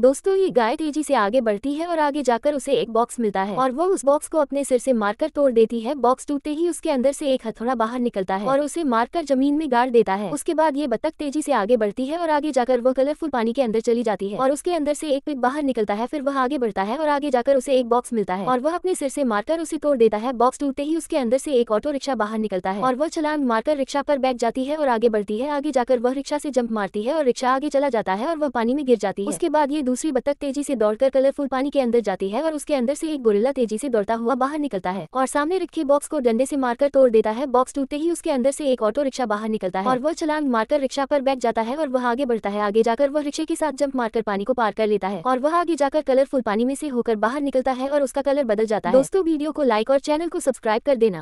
दोस्तों ये गाय तेजी से आगे बढ़ती है और आगे जाकर उसे एक बॉक्स मिलता है और वो उस बॉक्स को अपने सिर से मारकर तोड़ देती है बॉक्स टूटते ही उसके अंदर से एक हथौड़ा बाहर निकलता है और उसे मारकर जमीन में गाड़ देता है उसके बाद ये बत्तख तेजी से आगे बढ़ती है और आगे जाकर वो कलरफुल पानी के अंदर चली जाती है और उसके अंदर से एक पिक बाहर निकलता है फिर वह आगे बढ़ता है और आगे जाकर उसे एक बॉक्स मिलता है और वह अपने सिर से मारकर उसे तोड़ देता है बॉक्स टूटते ही उसके अंदर से एक ऑटो रिक्शा बाहर निकलता है और वह छलांग मारकर रिक्शा पर बैठ जाती है और आगे बढ़ती है आगे जाकर वह रिक्शा से जंप मारती है और रिक्शा आगे चला जाता है और वह पानी में गिर जाती है उसके बाद ये हुई दूसरी बत्तख तेजी से दौड़कर कलरफुल पानी के अंदर जाती है और उसके अंदर से एक गोरिल्ला तेजी से दौड़ता हुआ बाहर निकलता है और सामने रखे बॉक्स को डंडे से मारकर तोड़ देता है बॉक्स टूटते ही उसके अंदर से एक ऑटो रिक्शा बाहर निकलता है और वह चलांग मारकर रिक्शा पर बैठ जाता है और वह आगे बढ़ता है आगे जाकर वह रिक्शे के साथ जंप मारकर पानी को पार कर लेता है और वह आगे जाकर कलरफुल पानी में से होकर बाहर निकलता है और उसका कलर बदल जाता है दोस्तों वीडियो को लाइक और चैनल को सब्सक्राइब कर देना